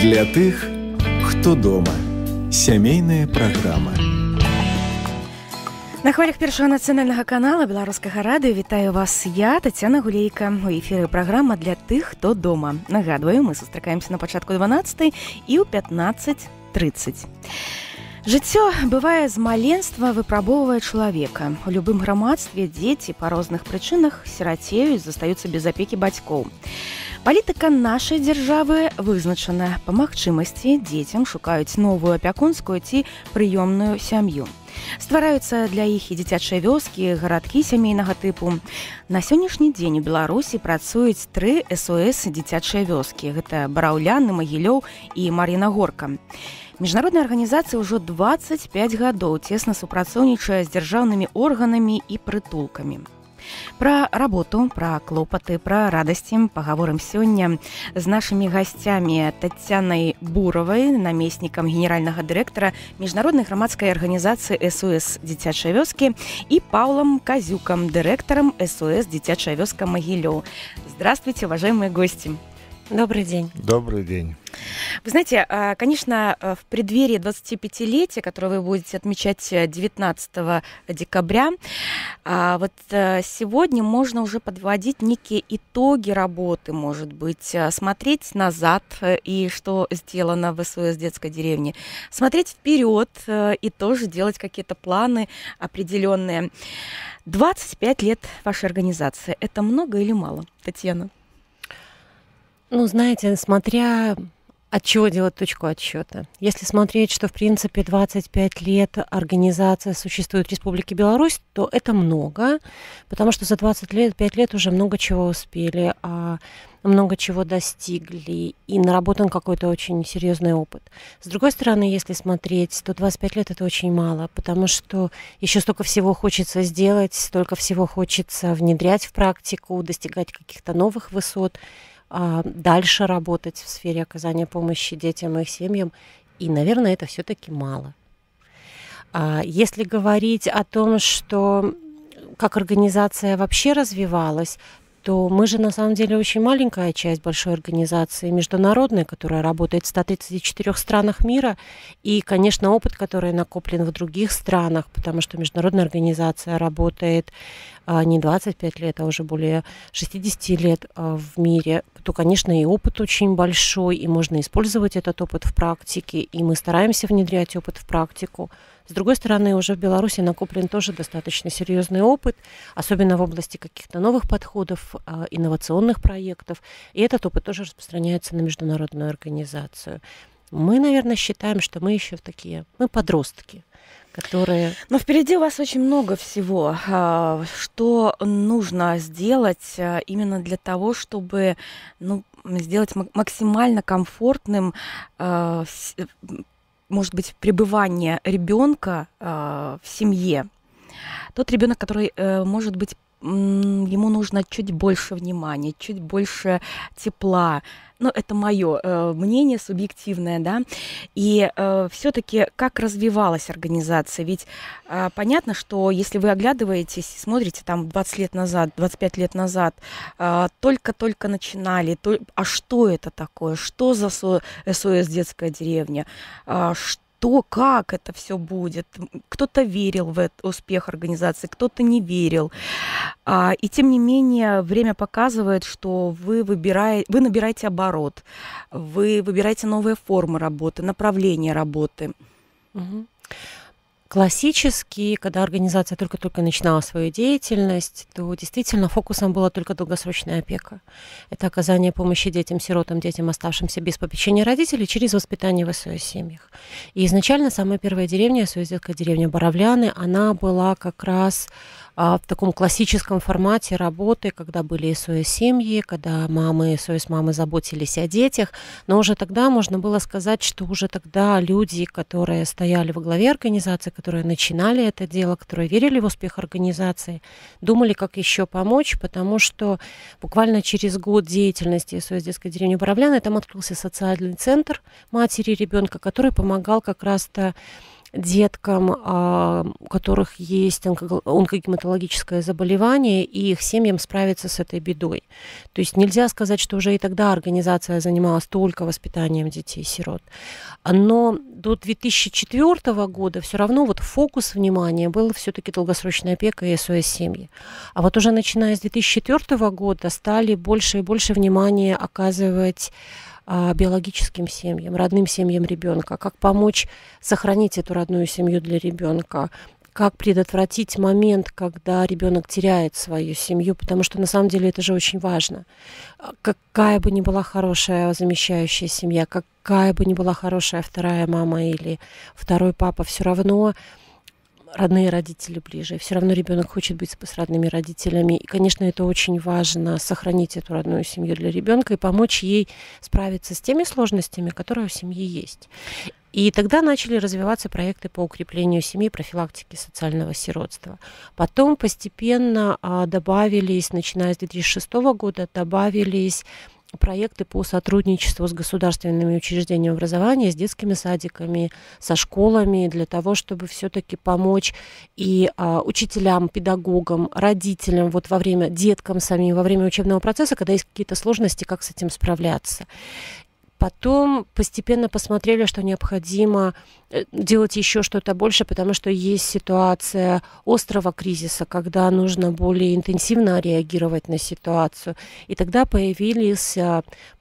Для тех, кто дома. семейная программа. На хвалях Первого национального канала беларускага радыё вітаю вас я Татьяна гулейка у эфіры программа для тех, кто дома Нагадываю, мы сустракаемся на початку 12 и у 15:30 Жыццё бывае з маленства выпрабоўвае чалавека. У любым грамадстве дзеці па розных прычынах сірацеюць застаюцца без апекі бацькоў. палітыка нашай дзяржавы вызначана па магчымасці дзецям шукаюць новую апякунскую ці прыёмную сям'ю ствараюцца для іх і дзіцячыя вёскі гарадкі сямейнага тыпу на сённяшні дзень у беларусі працуюць тры сос дзіцячыя вёскі гэта бараўляны магілёў і марына горка міжнародная арганізацыя ўжо 25 гадоў цесна супрацоўнічае з дзяржаўнымі органамі і прытулкамі у про работу, пра клопаты, пра радасці пагаворым сёння з нашымі гасцямі Тацянай Буравай, намеснікам генерального директора международной грамадскай организации СС дзіцячай вёскі и Паулом Казюкам, директором СС дзіцячая вёска Магілёў. Здравствуйте, уважаемые гости! Добрый день. Добрый день. Вы знаете, а, конечно, а, в преддверии 25-летия, которое вы будете отмечать 19 э, декабря, а, вот э, сегодня можно уже подводить некие итоги работы, может быть, смотреть назад э, и что сделано в СОС детской деревни, смотреть вперед и тоже делать какие-то планы определенные. 25 лет вашей организации – это много или мало, Татьяна? Ну, знаете, смотря от чего делать точку отсчета. Если смотреть, что, в принципе, 25 лет организация существует в Республике Беларусь, то это много, потому что за 20 лет, 5 лет уже много чего успели, а много чего достигли, и наработан какой-то очень серьезный опыт. С другой стороны, если смотреть, то 25 лет это очень мало, потому что еще столько всего хочется сделать, столько всего хочется внедрять в практику, достигать каких-то новых высот. А, дальше работать в сфере оказания помощи детям и их семьям. И, наверное, это все-таки мало. А, если говорить о том, что как организация вообще развивалась, то мы же на самом деле очень маленькая часть большой организации международной, которая работает в 134 странах мира, и, конечно, опыт, который накоплен в других странах, потому что международная организация работает а, не 25 лет, а уже более 60 лет а, в мире, то, конечно, и опыт очень большой, и можно использовать этот опыт в практике, и мы стараемся внедрять опыт в практику. С другой стороны, уже в Беларуси накоплен тоже достаточно серьезный опыт, особенно в области каких-то новых подходов, а, инновационных проектов, и этот опыт тоже распространяется на международную организацию. Мы, наверное, считаем, что мы еще такие, мы подростки которые... Но впереди у вас очень много всего, а, что нужно сделать а, именно для того, чтобы ну, сделать максимально комфортным а, может быть, пребывание ребенка в семье. Тот ребенок, который э, может быть ему нужно чуть больше внимания, чуть больше тепла. Ну, это мое э, мнение субъективное, да. И э, все-таки как развивалась организация? Ведь э, понятно, что если вы оглядываетесь и смотрите там 20 лет назад, 25 лет назад, э, только-только начинали, то, а что это такое? Что за СОС э, детская деревня? Э, что что, как это все будет. Кто-то верил в этот успех организации, кто-то не верил. А, и тем не менее, время показывает, что вы, выбираете, вы набираете оборот, вы выбираете новые формы работы, направления работы. Угу классически, когда организация только-только начинала свою деятельность, то действительно фокусом была только долгосрочная опека. Это оказание помощи детям, сиротам, детям, оставшимся без попечения родителей через воспитание в своих семьях. И изначально самая первая деревня, СОС детская деревня Боровляны, она была как раз а, в таком классическом формате работы, когда были свои семьи когда мамы, СОС-мамы заботились о детях. Но уже тогда можно было сказать, что уже тогда люди, которые стояли во главе организации, которые начинали это дело, которые верили в успех организации, думали, как еще помочь, потому что буквально через год деятельности своей детской деревни Боровляна там открылся социальный центр матери и ребенка, который помогал как раз-то деткам, а, у которых есть онкогематологическое заболевание, и их семьям справиться с этой бедой. То есть нельзя сказать, что уже и тогда организация занималась только воспитанием детей-сирот. Но до 2004 года все равно вот фокус внимания был все-таки долгосрочная опека и СОС семьи. А вот уже начиная с 2004 года стали больше и больше внимания оказывать а, биологическим семьям, родным семьям ребенка, как помочь сохранить эту родную семью для ребенка, как предотвратить момент, когда ребенок теряет свою семью, потому что на самом деле это же очень важно. А, какая бы ни была хорошая замещающая семья, какая бы ни была хорошая вторая мама или второй папа, все равно родные родители ближе. Все равно ребенок хочет быть с родными родителями. И, конечно, это очень важно, сохранить эту родную семью для ребенка и помочь ей справиться с теми сложностями, которые у семьи есть. И тогда начали развиваться проекты по укреплению семьи, профилактике социального сиротства. Потом постепенно а, добавились, начиная с 2006 года, добавились проекты по сотрудничеству с государственными учреждениями образования, с детскими садиками, со школами, для того, чтобы все-таки помочь и а, учителям, педагогам, родителям вот во время, деткам самим, во время учебного процесса, когда есть какие-то сложности, как с этим справляться. Потом постепенно посмотрели, что необходимо Э, делать еще что-то больше, потому что есть ситуация острого кризиса, когда нужно более интенсивно реагировать на ситуацию. И тогда появились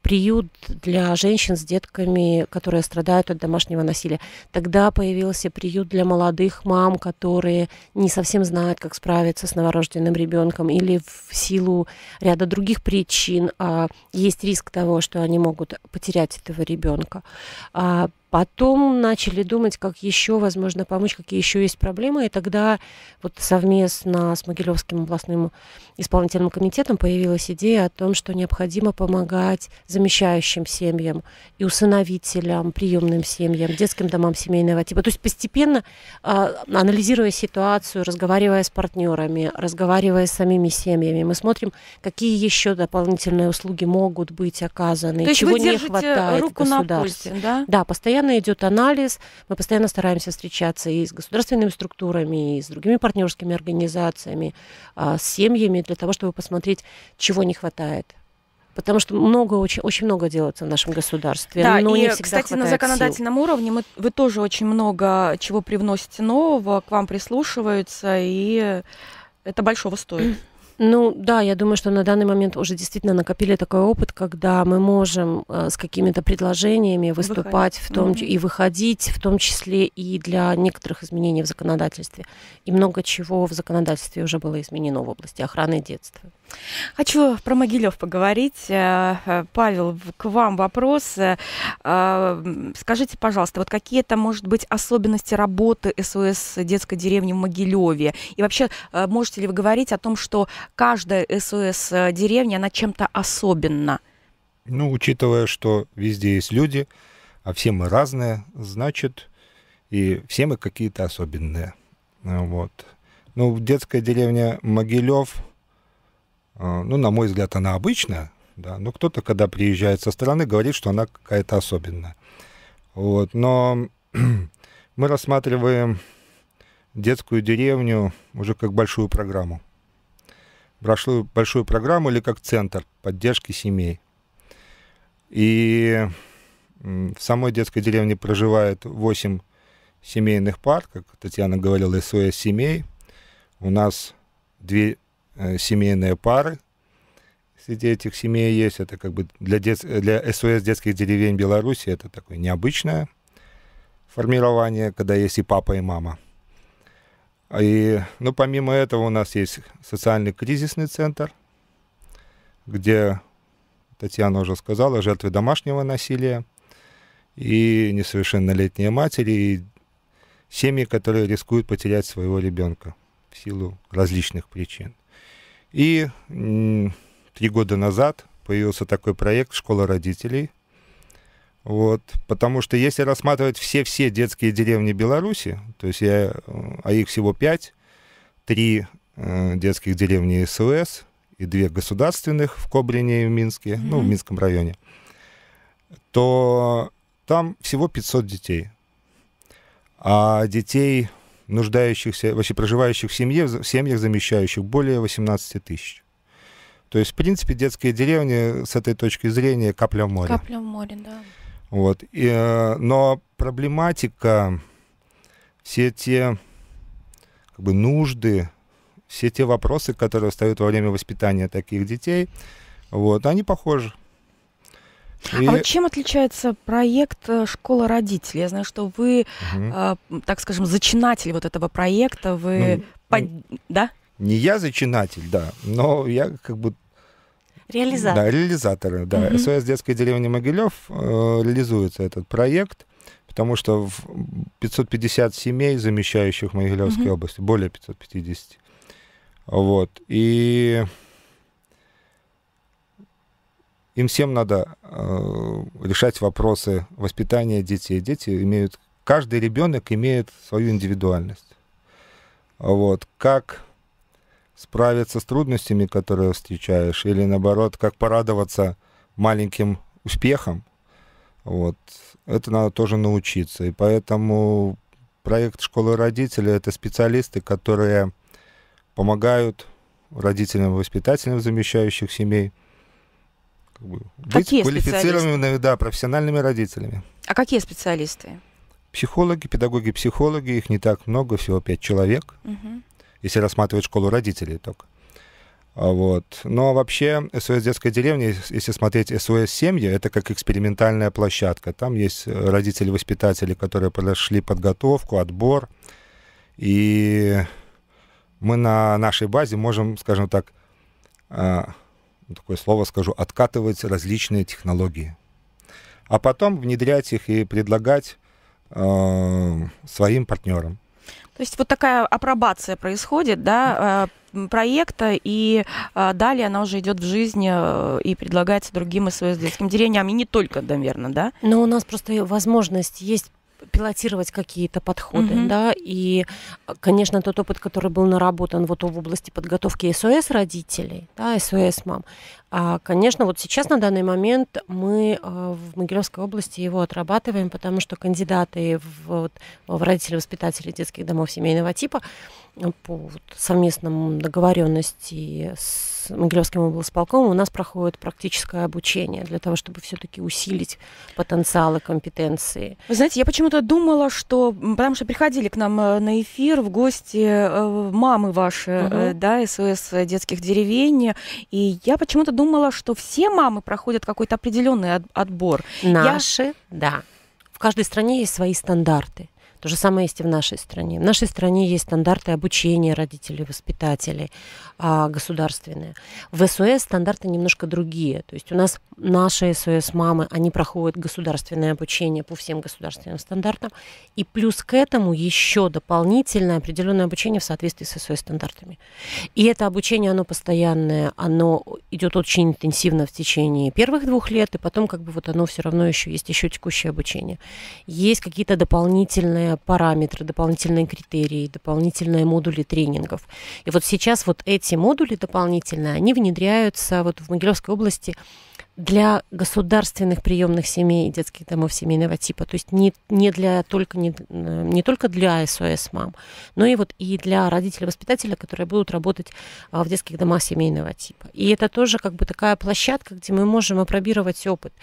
приют для женщин с детками, которые страдают от домашнего насилия. Тогда появился приют для молодых мам, которые не совсем знают, как справиться с новорожденным ребенком или в силу ряда других причин а есть риск того, что они могут потерять этого ребенка. А Потом начали думать, как еще, возможно, помочь, какие еще есть проблемы. И тогда вот совместно с Могилевским областным исполнительным комитетом появилась идея о том, что необходимо помогать замещающим семьям и усыновителям, приемным семьям, детским домам семейного типа. То есть постепенно, а, анализируя ситуацию, разговаривая с партнерами, разговаривая с самими семьями, мы смотрим, какие еще дополнительные услуги могут быть оказаны, То чего не хватает руку на пульсе, да? Да, постоянно постоянно идет анализ, мы постоянно стараемся встречаться и с государственными структурами, и с другими партнерскими организациями, а, с семьями, для того, чтобы посмотреть, чего не хватает. Потому что много, очень, очень много делается в нашем государстве. Да, но и, кстати, на законодательном сил. уровне мы, вы тоже очень много чего привносите нового, к вам прислушиваются, и это большого стоит. Ну да, я думаю, что на данный момент уже действительно накопили такой опыт когда мы можем э, с какими-то предложениями выступать выходить. в том, mm-hmm. и выходить, в том числе и для некоторых изменений в законодательстве. И много чего в законодательстве уже было изменено в области охраны детства. Хочу про Могилев поговорить. Э, э, Павел, к вам вопрос. Скажите, пожалуйста, вот какие это, может быть, особенности работы СОС детской деревни в Могилеве? И вообще, можете ли вы говорить о том, что каждая СОС деревня, она чем-то особенна? Ну, учитывая, что везде есть люди, а все мы разные, значит, и все мы какие-то особенные. Вот. Ну, детская деревня Могилев, э, ну, на мой взгляд, она обычная, да, но кто-то, когда приезжает со стороны, говорит, что она какая-то особенная. Вот, но мы рассматриваем детскую деревню уже как большую программу. Большую, большую программу или как центр поддержки семей. И в самой детской деревне проживает 8 семейных пар, как Татьяна говорила, СОС семей. У нас две э, семейные пары. Среди этих семей есть, это как бы для, дет... для СОС детских деревень Беларуси, это такое необычное формирование, когда есть и папа, и мама. А и, ну, помимо этого у нас есть социальный кризисный центр, где Татьяна уже сказала, жертвы домашнего насилия и несовершеннолетние матери, и семьи, которые рискуют потерять своего ребенка в силу различных причин. И три года назад появился такой проект «Школа родителей», вот, потому что если рассматривать все-все детские деревни Беларуси, то есть я, а их всего пять, три э, детских деревни СОС – и две государственных в Кобрине и в Минске, mm-hmm. ну, в Минском районе, то там всего 500 детей. А детей, нуждающихся, вообще проживающих в семье, в семьях замещающих, более 18 тысяч. То есть, в принципе, детские деревни с этой точки зрения капля в море. Капля в море, да. Вот. И, э, но проблематика, все те как бы, нужды, все те вопросы, которые встают во время воспитания таких детей, вот, они похожи. А И... А вот чем отличается проект э, «Школа родителей»? Я знаю, что вы, угу. э, так скажем, зачинатель вот этого проекта, вы... Ну, под... ну, да? Не я зачинатель, да, но я как бы... Реализатор. Да, реализаторы, да. Угу. СОС детской деревни Могилев э, реализуется этот проект, потому что в 550 семей, замещающих Могилевской угу. области, более 550, вот. И им всем надо э, решать вопросы воспитания детей. Дети имеют, каждый ребенок имеет свою индивидуальность. Вот. Как справиться с трудностями, которые встречаешь, или наоборот, как порадоваться маленьким успехом, вот, это надо тоже научиться. И поэтому проект школы родителей это специалисты, которые помогают родителям воспитателям замещающих семей. Как бы, какие квалифицированными, да, профессиональными родителями. А какие специалисты? Психологи, педагоги, психологи, их не так много, всего пять человек, угу. если рассматривать школу родителей только. А вот. Но вообще СОС детской деревни, если смотреть СОС семьи, это как экспериментальная площадка. Там есть э, родители-воспитатели, которые прошли подготовку, отбор. И мы на нашей базе можем, скажем так, а, такое слово скажу, откатывать различные технологии. А потом внедрять их и предлагать а, своим партнерам. То есть вот такая апробация происходит, да, а, проекта, и далее она уже идет в жизнь э, и предлагается другим исследовательским деревням, и не только, наверное, да? Но у нас просто возможность есть пилотировать какие-то подходы, угу. да, и, конечно, тот опыт, который был наработан вот в области подготовки СОС родителей, да, СОС мам, а, конечно, вот сейчас на данный момент мы а, в Могилевской области его отрабатываем, потому что кандидаты в, вот, в родители-воспитатели детских домов семейного типа а, по вот, совместному договоренности с с Могилевским облсполком у нас проходит практическое обучение для того, чтобы все-таки усилить потенциалы компетенции. Вы знаете, я почему-то думала, что... Потому что приходили к нам э, на эфир в гости э, мамы ваши, угу. да, СОС детских деревень, и я почему-то думала, что все мамы проходят какой-то определенный отбор. Наши, я... да. В каждой стране есть свои стандарты. То же самое есть и в нашей стране. В нашей стране есть стандарты обучения родителей, воспитателей а, государственные. В СОС стандарты немножко другие. То есть у нас наши СОС-мамы, они проходят государственное обучение по всем государственным стандартам. И плюс к этому еще дополнительное определенное обучение в соответствии с СОС-стандартами. И это обучение, оно постоянное, оно идет очень интенсивно в течение первых двух лет, и потом как бы вот оно все равно еще есть еще текущее обучение. Есть какие-то дополнительные параметры, дополнительные критерии, дополнительные модули тренингов. И вот сейчас вот эти модули дополнительные, они внедряются вот в Могилевской области для государственных приемных семей и детских домов семейного типа, то есть не, не, для, только, не, э, не только для СОС мам, но и, вот, и для родителей-воспитателей, которые будут работать а, в детских домах семейного типа. И это тоже как бы такая площадка, где мы можем опробировать опыт.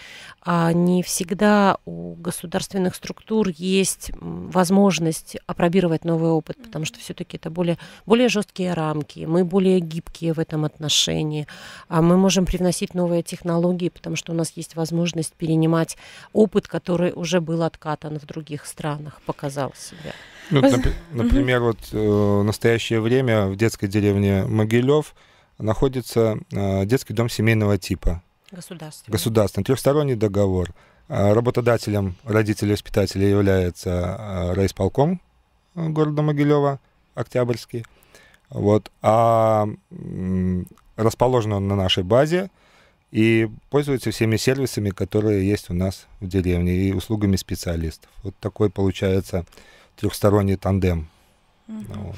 а Не всегда у государственных структур есть возможность опробировать новый опыт, потому что все-таки это более, более жесткие рамки, мы более гибкие в этом отношении, а мы можем привносить новые технологии, технологии, потому что у нас есть возможность перенимать опыт, который уже был откатан в других странах, показал себя. Ну, нап- например, вот э, в настоящее время в детской деревне Могилев находится э, детский дом семейного типа. Государственный. Государственный. Трехсторонний договор. Э, работодателем родителей воспитателя является э, райисполком э, города Могилева, Октябрьский. Вот. А расположен он на нашей базе и пользуются всеми сервисами, которые есть у нас в деревне, и услугами специалистов. Вот такой получается трехсторонний тандем. Вот.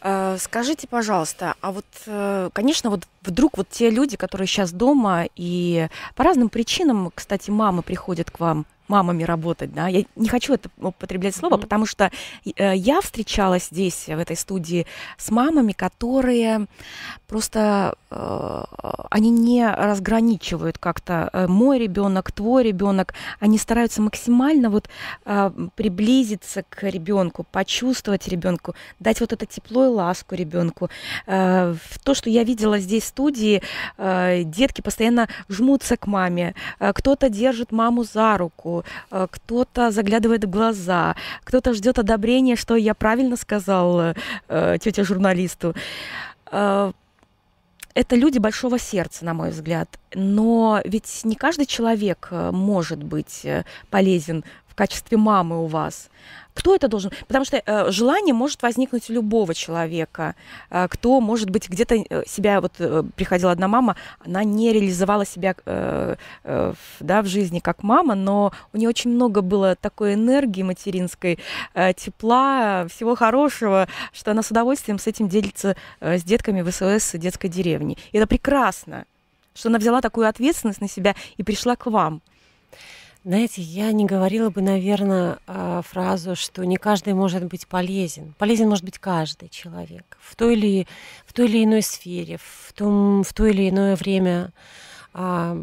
А, скажите, пожалуйста, а вот, э, конечно, вот вдруг вот те люди, которые сейчас дома и по разным причинам, кстати, мамы приходят к вам мамами работать, да. Я не хочу это употреблять слово, mm-hmm. потому что э, я встречалась здесь, в этой студии, с мамами, которые просто э, они не разграничивают как-то э, мой ребенок, твой ребенок. Они стараются максимально вот э, приблизиться к ребенку, почувствовать ребенку, дать вот это тепло и ласку ребенку. Э, то, что я видела здесь в студии, э, детки постоянно жмутся к маме, э, кто-то держит маму за руку, Э, кто-то заглядывает в глаза, кто-то ждет одобрения, что я правильно сказал э, тете журналисту. Э, это люди большого сердца, на мой взгляд. Но ведь не каждый человек может быть полезен качестве мамы у вас. Кто это должен? Потому что э, желание может возникнуть у любого человека. Э, кто, может быть, где-то э, себя, вот э, приходила одна мама, она не реализовала себя э, э, в, да, в жизни как мама, но у нее очень много было такой энергии материнской, э, тепла, всего хорошего, что она с удовольствием с этим делится э, с детками в СОС детской деревни. И это прекрасно, что она взяла такую ответственность на себя и пришла к вам. Знаете, я не говорила бы, наверное, а, фразу, что не каждый может быть полезен. Полезен может быть каждый человек в той или, в той или иной сфере, в, том, в то или иное время а,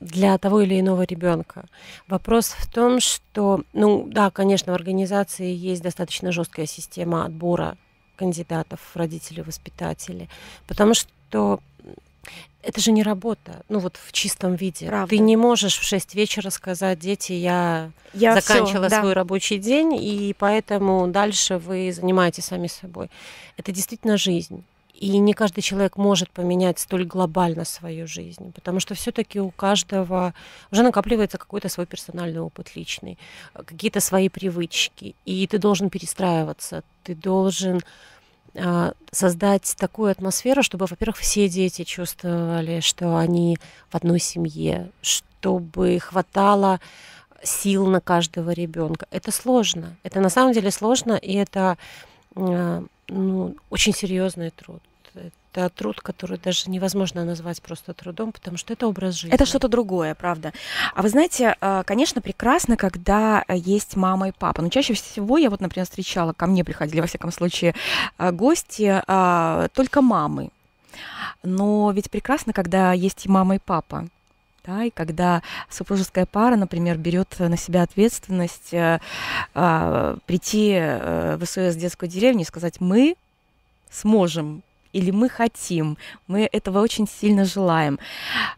для того или иного ребенка. Вопрос в том, что, ну да, конечно, в организации есть достаточно жесткая система отбора кандидатов родителей, воспитателей, потому что это же не работа, ну вот в чистом виде. Правда. Ты не можешь в 6 вечера сказать, дети, я, я заканчивала всё, да. свой рабочий день, и поэтому дальше вы занимаетесь сами собой. Это действительно жизнь. И не каждый человек может поменять столь глобально свою жизнь, потому что все-таки у каждого уже накапливается какой-то свой персональный опыт личный, какие-то свои привычки, и ты должен перестраиваться, ты должен а, создать такую атмосферу, чтобы, во-первых, все дети чувствовали, что они в одной семье, чтобы хватало сил на каждого ребенка. Это сложно. Это на самом деле сложно, и это а, ну, очень серьезный труд это труд, который даже невозможно назвать просто трудом, потому что это образ жизни. Это что-то другое, правда. А вы знаете, э, конечно, прекрасно, когда э, есть мама и папа. Но чаще всего я вот, например, встречала, ко мне приходили, во всяком случае, э, гости, только мамы. Но ведь прекрасно, когда есть и мама, и папа. Да, и когда супружеская пара, например, берет на себя ответственность э, э, прийти в СОС детскую деревню и сказать, мы сможем или мы хотим, мы этого очень сильно желаем.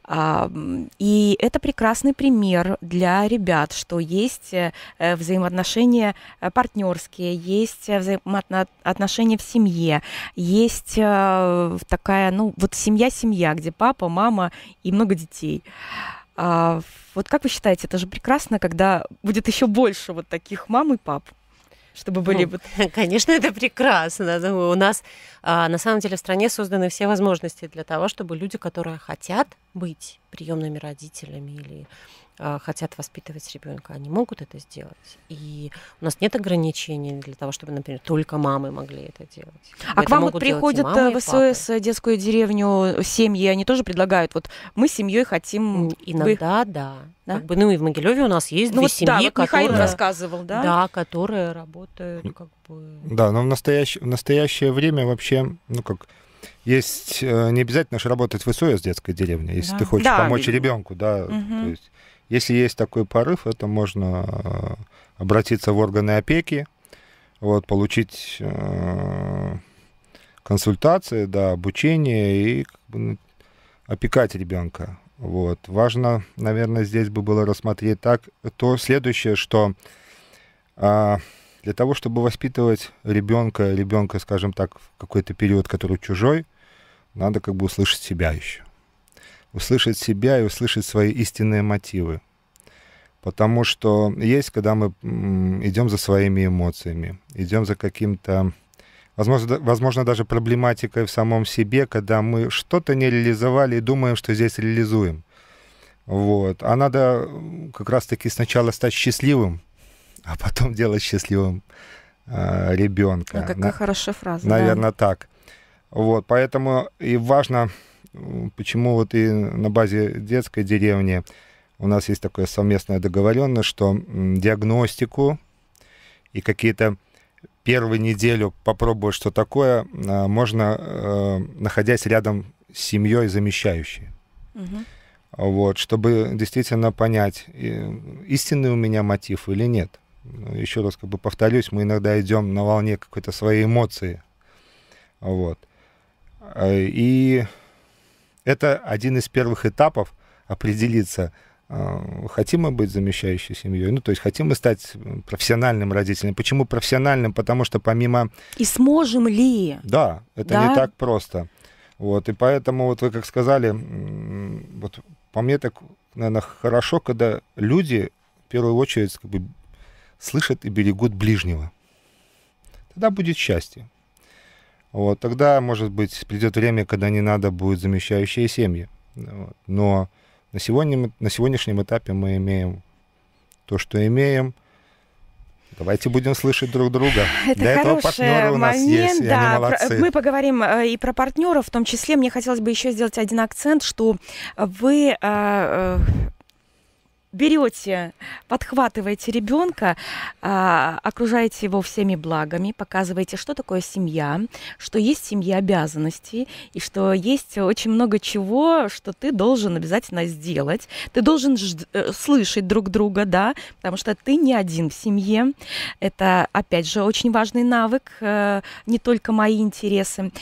А, и это прекрасный пример для ребят, что есть э, э, взаимоотношения э, партнерские, есть взаимоотношения в семье, есть такая, ну, вот семья-семья, где папа, мама и много детей. А, вот как вы считаете, это же прекрасно, когда будет еще больше вот таких мам и пап? чтобы были... Ну, конечно, это прекрасно. Ну, у нас а, на самом деле в стране созданы все возможности для того, чтобы люди, которые хотят быть приемными родителями или а, хотят воспитывать ребенка, они могут это сделать. И у нас нет ограничений для того, чтобы, например, только мамы могли это делать. А это к вам вот приходят э, в СОС э, детскую деревню э, семьи, они тоже предлагают, вот мы семьей хотим... Иногда, вы... да. Да? Как бы, ну и в Могилеве у нас есть ну, две вот, семьи, да, вот которые Михаил рассказывал, да? Да, которые работают ну, как бы. Да, но в настоящее в настоящее время вообще, ну как есть не обязательно же работать в СОС детской деревне, если да. ты хочешь да, помочь ребенку, да. Угу. То есть, если есть такой порыв, это можно э, обратиться в органы опеки, вот, получить э, консультации, да, обучение и как бы, ну, опекать ребенка. Вот. Важно, наверное, здесь бы было рассмотреть так, то следующее, что э, для того, чтобы воспитывать ребенка, ребенка, скажем так, в какой-то период, который чужой, надо как бы услышать себя еще услышать себя и услышать свои истинные мотивы. Потому что есть, когда мы идем за своими эмоциями, идем за каким-то, возможно, возможно, даже проблематикой в самом себе, когда мы что-то не реализовали и думаем, что здесь реализуем. Вот. А надо как раз-таки сначала стать счастливым, а потом делать счастливым э, а, ребенка. Ну, какая На, хорошая фраза. Наверное, да. так. Вот, поэтому и важно почему вот и на базе детской деревни у нас есть такое совместное договоренность, что диагностику и какие-то первую неделю попробовать, что такое, а, можно, э, находясь рядом с семьей замещающей. Угу. Вот, чтобы действительно понять, истинный у меня мотив или нет. Ну, Еще раз как бы повторюсь, мы иногда идем на волне какой-то своей эмоции. Вот. А, и это один из первых этапов определиться, а, хотим мы быть замещающей семьей, ну, то есть хотим мы стать э, профессиональным родителем. Почему профессиональным? Потому что помимо... И сможем ли? Да, это да? не так просто. Вот, и поэтому, вот вы как сказали, вот по мне так, наверное, хорошо, когда люди, в первую очередь, как бы слышат и берегут ближнего. Тогда будет счастье. Вот, тогда, может быть, придет время, когда не надо будет замещающие семьи. Вот. Но на, сегодня, на сегодняшнем этапе мы имеем то, что имеем. Давайте будем слышать друг друга. Это Для этого партнеры у нас момент, есть, и да. они молодцы. Мы поговорим э, и про партнеров, в том числе мне хотелось бы еще сделать один акцент, что вы э, э, берете, подхватываете ребенка, а, окружаете его всеми благами, показываете, что такое семья, что есть семья обязанностей и что есть очень много чего, что ты должен обязательно сделать. Ты должен э, слышать друг друга, да, потому что ты не один в семье. Это, опять же, очень важный навык, э, не только мои интересы.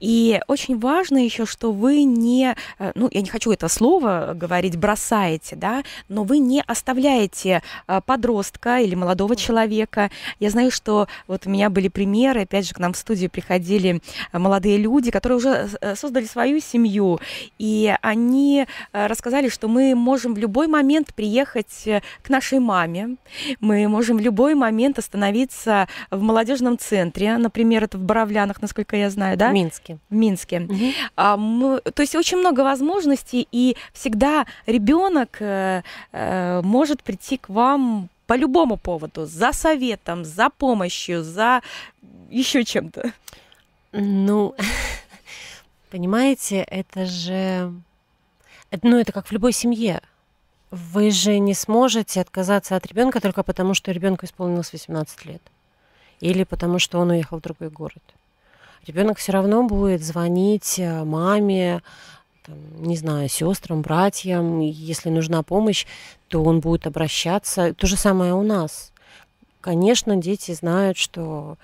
И очень важно еще, что вы не, э, ну, я не хочу это слово говорить, бросаете, да, но вы не оставляете э, подростка или молодого человека. Я знаю, что вот у меня были примеры, опять же, к нам в студию приходили э, молодые люди, которые уже создали свою семью, и они рассказали, что мы можем в любой момент приехать к нашей маме, мы можем в любой момент остановиться в молодежном центре, например, это в Боровлянах, насколько я знаю, да? В Минске. Минске. В Минске. Угу. А, мы, то есть очень много возможностей, и всегда ребенок э, э, может прийти к вам по любому поводу, за советом, за помощью, за еще чем-то. Ну, понимаете, это же... Ну, это как в любой семье. Вы же не сможете отказаться от ребенка только потому, что ребенку исполнилось 18 лет. Или потому, что он уехал в другой город ребенок все равно будет звонить э, маме, там, не знаю, сестрам, братьям, если нужна помощь, то он будет обращаться. То же самое у нас. Конечно, дети знают, что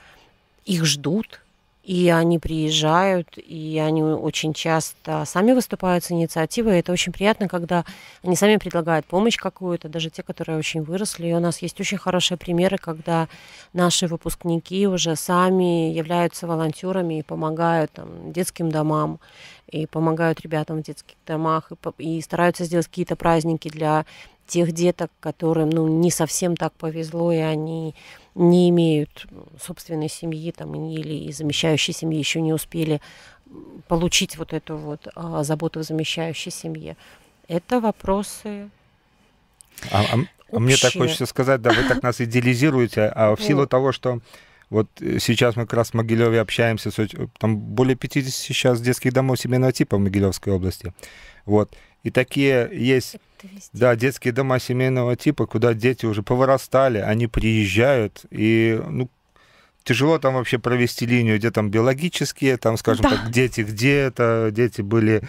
их ждут, и они приезжают, и они очень часто сами выступают с инициативой. Это очень приятно, когда они сами предлагают помощь какую-то, даже те, которые очень выросли. И у нас есть очень хорошие примеры, когда наши выпускники уже сами являются волонтерами и помогают там, детским домам, и помогают ребятам в детских домах, и, и стараются сделать какие-то праздники для тех деток, которым ну, не совсем так повезло, и они не имеют ну, собственной семьи там, или замещающей семьи еще не успели получить вот эту вот а, заботу в замещающей семье. Это вопросы а, а, а мне так хочется сказать, да, вы так нас идеализируете, а в силу вот. того, что вот э, сейчас мы как раз в Могилеве общаемся, там более 50 сейчас детских домов семейного типа в Могилевской области. Вот. И такие есть да, детские дома семейного типа, куда дети уже повырастали, они приезжают, и ну, тяжело там вообще провести линию, где там биологические, там, скажем да. так, дети где-то, дети были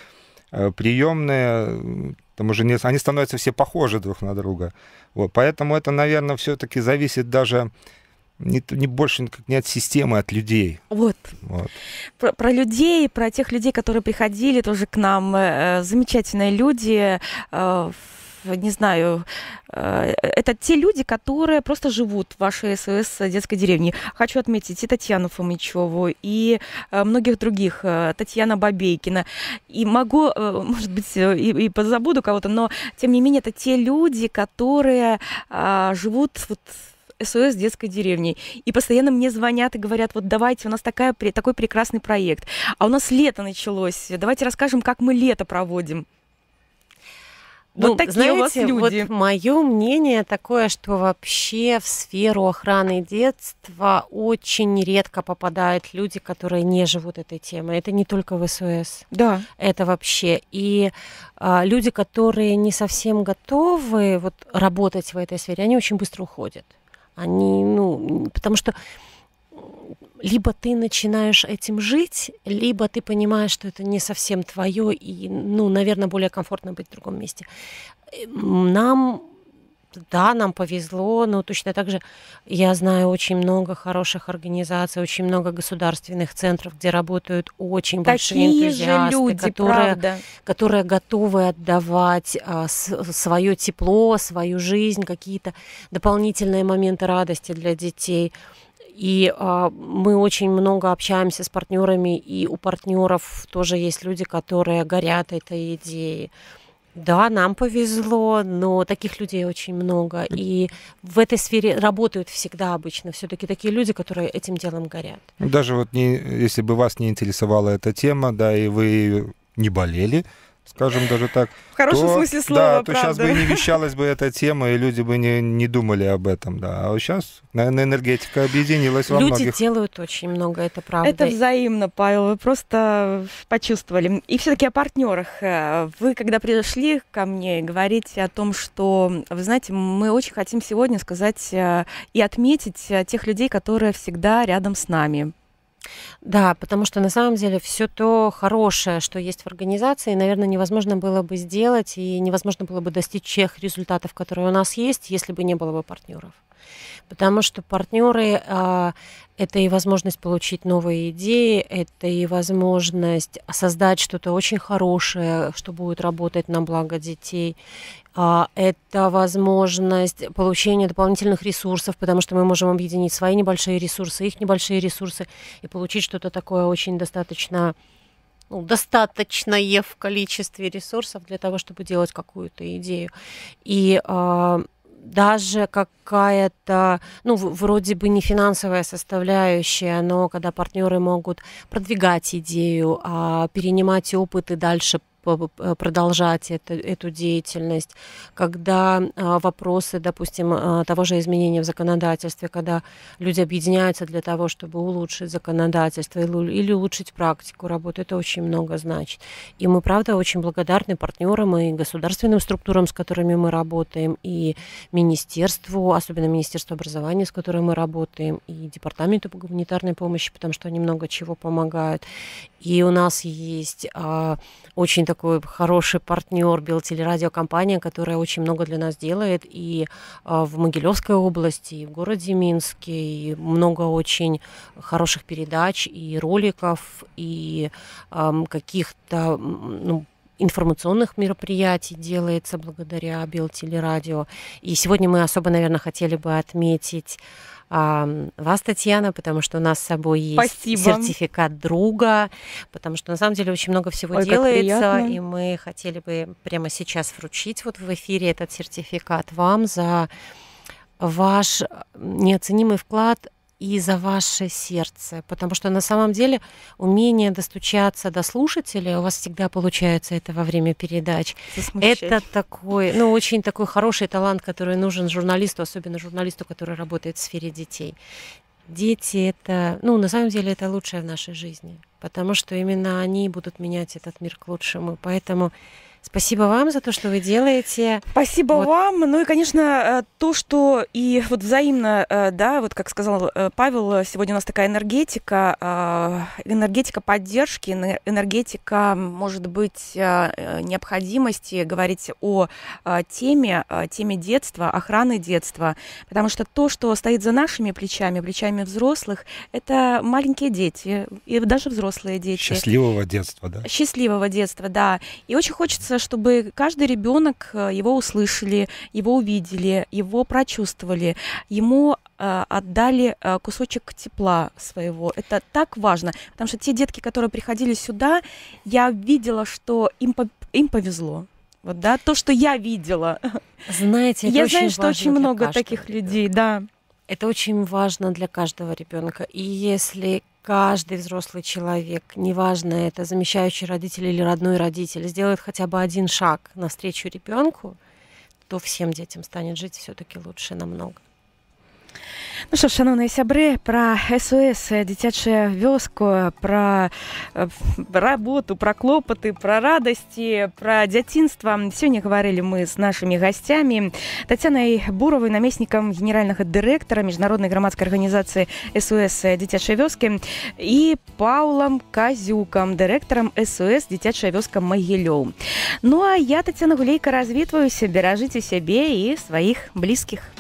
э, приемные, там уже не, они становятся все похожи друг на друга. Вот, поэтому это, наверное, все-таки зависит даже не, не больше как не от системы, а от людей. Вот. вот. Про, про людей, про тех людей, которые приходили тоже к нам, э, э замечательные люди. Э, не знаю, э, это те люди, которые просто живут в вашей СС детской деревне. Хочу отметить и Татьяну Фомичеву, и э, многих других, Татьяна Бабейкина. И могу, может быть, и, и позабуду кого-то, но тем не менее это те люди, которые а, живут вот СОС детской деревни. И постоянно мне звонят и говорят, вот давайте, у нас такая, такой прекрасный проект. А у нас лето началось, давайте расскажем, как мы лето проводим. Вот ну, такие знаете, у вас люди. Вот мое мнение такое, что вообще в сферу охраны детства очень редко попадают люди, которые не живут этой темой. Это не только в СОС. Да. Это вообще. И а, люди, которые не совсем готовы вот, работать в этой сфере, они очень быстро уходят. Они, ну, потому что либо ты начинаешь этим жить, либо ты понимаешь, что это не совсем твое, и, ну, наверное, более комфортно быть в другом месте. Э, нам да, нам повезло, но точно так же я знаю очень много хороших организаций, очень много государственных центров, где работают очень Такие большие энтузиасты, же люди, которые, которые готовы отдавать а, с, свое тепло, свою жизнь, какие-то дополнительные моменты радости для детей. И э, мы очень много общаемся с партнерами, и у партнеров тоже есть люди, которые горят этой идеей. Да, нам повезло, но таких людей очень много. И в этой сфере работают всегда обычно все-таки такие люди, которые этим делом горят. Даже вот не, если бы вас не интересовала эта тема, да, и вы не болели, скажем даже так. В хорошем то, смысле слова, Да, то правда. сейчас бы не вещалась бы эта тема, и люди бы не, не думали об этом, да. А вот сейчас, наверное, энергетика объединилась во многих. Люди делают очень много, это правда. Это взаимно, Павел, вы просто почувствовали. И все таки о партнерах. Э, вы, когда пришли ко мне, говорите о том, что, вы знаете, мы очень хотим сегодня сказать э, и отметить э, тех людей, которые всегда рядом с нами, да, потому что на самом деле все то хорошее, что есть в организации, наверное, невозможно было бы сделать и невозможно было бы достичь тех результатов, которые у нас есть, если бы не было бы партнеров потому что партнеры а, это и возможность получить новые идеи, это и возможность создать что-то очень хорошее, что будет работать на благо детей. А, это возможность получения дополнительных ресурсов, потому что мы можем объединить свои небольшие ресурсы, их небольшие ресурсы и получить что-то такое очень достаточно ну, достаточное в количестве ресурсов для того, чтобы делать какую-то идею. И а, даже какая-то, ну, вроде бы не финансовая составляющая, но когда партнеры могут продвигать идею, а перенимать опыт и дальше продолжать это, эту деятельность, когда а, вопросы, допустим, а, того же изменения в законодательстве, когда люди объединяются для того, чтобы улучшить законодательство или улучшить практику работы, это очень много значит. И мы, правда, очень благодарны партнерам и государственным структурам, с которыми мы работаем, и министерству, особенно Министерству образования, с которым мы работаем, и Департаменту по гуманитарной помощи, потому что они много чего помогают. И у нас есть а, очень такой такой хороший партнер, Белтелерадиокомпания, которая очень много для нас делает и а, в Могилевской области, и в городе Минске, и много очень хороших передач и роликов, и каких-то ну, информационных мероприятий делается благодаря Белтелерадио. И сегодня мы особо, наверное, хотели бы отметить вас, Татьяна, потому что у нас с собой есть Спасибо. сертификат друга, потому что на самом деле очень много всего Ой, делается, и мы хотели бы прямо сейчас вручить вот в эфире этот сертификат вам за ваш э, неоценимый вклад и за ваше сердце, потому что на самом деле умение достучаться до слушателя у вас всегда получается это во время передач. Это такой, ну, очень такой хороший талант, который нужен журналисту, особенно журналисту, который работает в сфере детей. Дети это, ну, на самом деле это лучшее в нашей жизни, потому что именно они будут менять этот мир к лучшему. Поэтому Спасибо вам за то, что вы делаете. Спасибо вот. вам. Ну и, конечно, э, то, что и вот взаимно, э, да, вот как сказал э, Павел, сегодня у нас такая энергетика, а, энергетика поддержки, энергетика, может быть, необходимости говорить о теме, теме детства, охраны детства. Потому что то, что стоит за нашими плечами, плечами взрослых, это маленькие дети и даже взрослые дети. Счастливого детства, да? Счастливого детства, да. И очень хочется хочется, чтобы каждый ребенок э, его услышали, его увидели, его прочувствовали, ему э, отдали э, кусочек тепла своего. Это так важно, потому что те детки, которые приходили сюда, я видела, что им, им повезло. Вот, да, то, что я видела. Знаете, я знаю, что очень много таких людей, да. Это очень важно для каждого ребенка. И если каждый взрослый человек, неважно это замещающий родитель или родной родитель, сделает хотя бы один шаг навстречу ребенку, то всем детям станет жить все-таки лучше намного. Ну ж, шаноўныя сябры про СОС, э, дзіцячая вёску про э, работу пра клопаты пра радасці пра дзяцінства сёння говорили мы з нашими гостями татянай буравай намеснікам генерального директора міжнароднай грамадскай арганізацыі СОС э, дзіцячай вёскі і Паулом Казюком, директором СОС дзіцячая вёска магілёў Ну а я татяна гулейка развітваюся беражыце себе і сваіх блізкіх